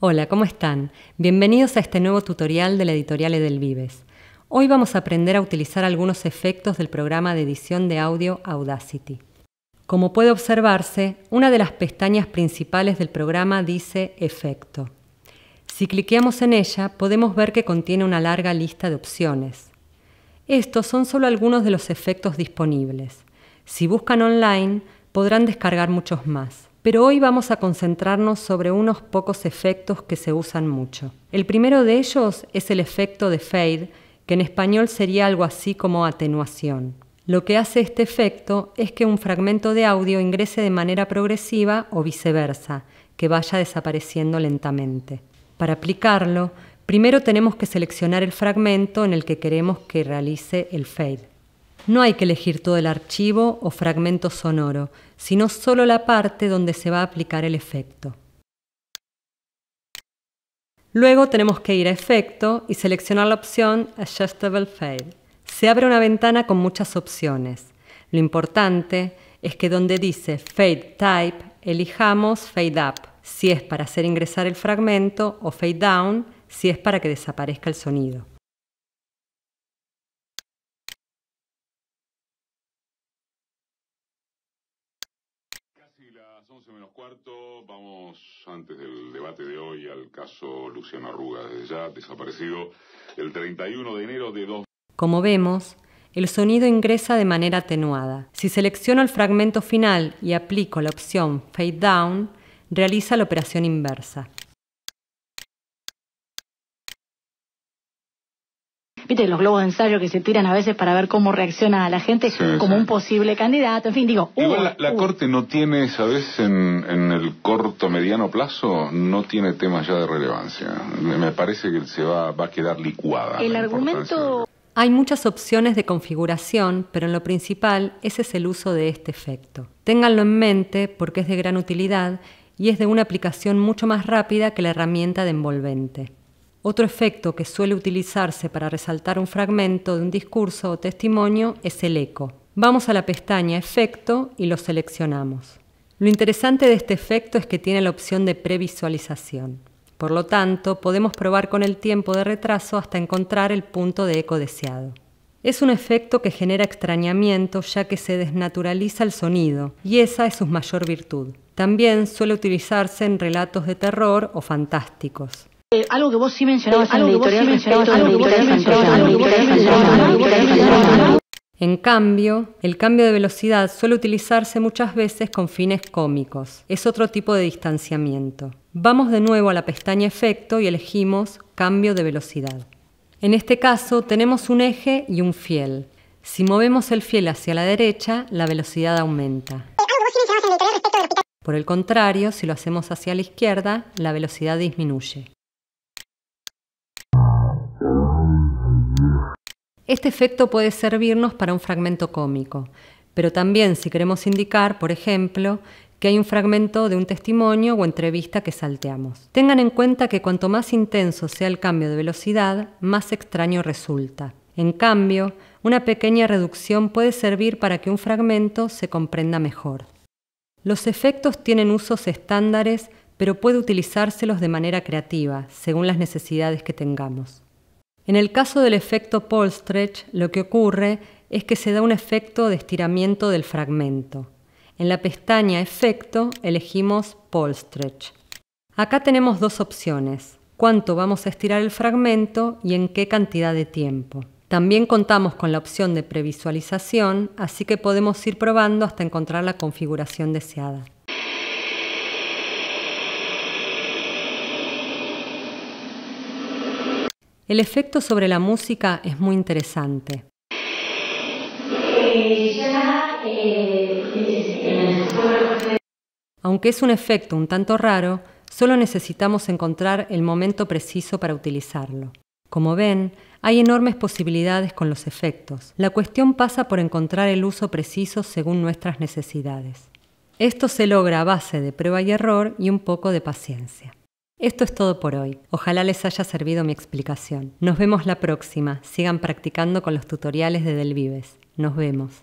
Hola, ¿cómo están? Bienvenidos a este nuevo tutorial de la editorial Edelvives. Hoy vamos a aprender a utilizar algunos efectos del programa de edición de audio Audacity. Como puede observarse, una de las pestañas principales del programa dice Efecto. Si cliqueamos en ella, podemos ver que contiene una larga lista de opciones. Estos son solo algunos de los efectos disponibles. Si buscan online, podrán descargar muchos más pero hoy vamos a concentrarnos sobre unos pocos efectos que se usan mucho. El primero de ellos es el efecto de fade, que en español sería algo así como atenuación. Lo que hace este efecto es que un fragmento de audio ingrese de manera progresiva o viceversa, que vaya desapareciendo lentamente. Para aplicarlo, primero tenemos que seleccionar el fragmento en el que queremos que realice el fade. No hay que elegir todo el archivo o fragmento sonoro, sino solo la parte donde se va a aplicar el efecto. Luego tenemos que ir a Efecto y seleccionar la opción Adjustable Fade. Se abre una ventana con muchas opciones. Lo importante es que donde dice Fade Type, elijamos Fade Up, si es para hacer ingresar el fragmento, o Fade Down, si es para que desaparezca el sonido. Las 11 menos cuarto, vamos antes del debate de hoy al caso Luciano Arrugas, desde ya desaparecido el 31 de enero de 2000. Como vemos, el sonido ingresa de manera atenuada. Si selecciono el fragmento final y aplico la opción Fade Down, realiza la operación inversa. viste, los globos de ensayo que se tiran a veces para ver cómo reacciona la gente como un posible candidato. En fin, digo. Uh, la, uh. Corte no tiene, ¿sabes? En, en el corto, mediano plazo, no tiene temas ya de relevancia. Me parece que se va, va a quedar licuada. El argumento. Hay muchas opciones de configuración, pero en lo principal ese es el uso de este efecto. Ténganlo en mente porque es de gran utilidad y es de una aplicación mucho más rápida que la herramienta de envolvente. Otro efecto que suele utilizarse para resaltar un fragmento de un discurso o testimonio es el eco. Vamos a la pestaña Efecto y lo seleccionamos. Lo interesante de este efecto es que tiene la opción de previsualización. Por lo tanto, podemos probar con el tiempo de retraso hasta encontrar el punto de eco deseado. Es un efecto que genera extrañamiento ya que se desnaturaliza el sonido, y esa es su mayor virtud. También suele utilizarse en relatos de terror o fantásticos. Eh, algo que vos sí mencionabas en En cambio, el cambio de velocidad suele utilizarse muchas veces con fines cómicos. Es otro tipo de distanciamiento. Vamos de nuevo a la pestaña Efecto y elegimos Cambio de velocidad. En este caso tenemos un eje y un fiel. Si movemos el fiel hacia la derecha, la velocidad aumenta. Por el contrario, si lo hacemos hacia la izquierda, la velocidad disminuye. Este efecto puede servirnos para un fragmento cómico, pero también si queremos indicar, por ejemplo, que hay un fragmento de un testimonio o entrevista que salteamos. Tengan en cuenta que cuanto más intenso sea el cambio de velocidad, más extraño resulta. En cambio, una pequeña reducción puede servir para que un fragmento se comprenda mejor. Los efectos tienen usos estándares, pero puede utilizárselos de manera creativa, según las necesidades que tengamos. En el caso del efecto Pole Stretch, lo que ocurre es que se da un efecto de estiramiento del fragmento. En la pestaña Efecto elegimos Pole Stretch. Acá tenemos dos opciones, cuánto vamos a estirar el fragmento y en qué cantidad de tiempo. También contamos con la opción de previsualización, así que podemos ir probando hasta encontrar la configuración deseada. el efecto sobre la música es muy interesante. Aunque es un efecto un tanto raro, solo necesitamos encontrar el momento preciso para utilizarlo. Como ven, hay enormes posibilidades con los efectos. La cuestión pasa por encontrar el uso preciso según nuestras necesidades. Esto se logra a base de prueba y error y un poco de paciencia. Esto es todo por hoy. Ojalá les haya servido mi explicación. Nos vemos la próxima. Sigan practicando con los tutoriales de Del Vives. Nos vemos.